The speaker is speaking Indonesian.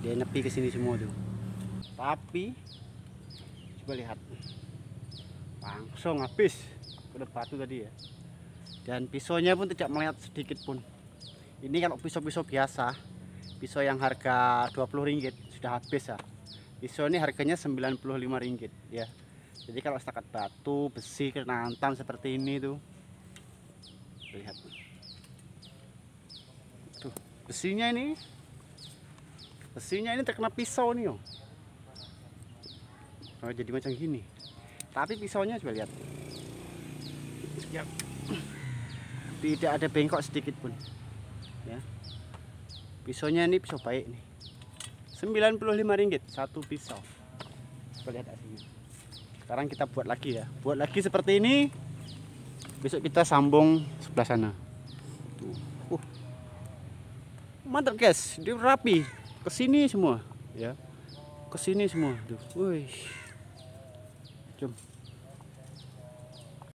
dia nepi ke sini semua tuh tapi coba lihat langsung habis udah batu tadi ya dan pisaunya pun tidak melihat sedikit pun ini kalau pisau-pisau biasa pisau yang harga 20 ringgit sudah habis ya pisau ini harganya 95 ringgit ya jadi kalau setakat batu besi kena seperti ini tuh lihat tuh besinya ini Mesinnya ini terkena pisau nih, oh. Oh, jadi macam gini. Tapi pisaunya coba lihat. Ya. Tidak ada bengkok sedikit pun. Ya. Pisaunya ini pisau baik nih. 95 ringgit satu pisau. Coba lihat hasilnya. Sekarang kita buat lagi ya. Buat lagi seperti ini. Besok kita sambung sebelah sana. Tuh. Uh. Mantap guys, dia rapi kesini semua ya kesini semua tuh wuih jom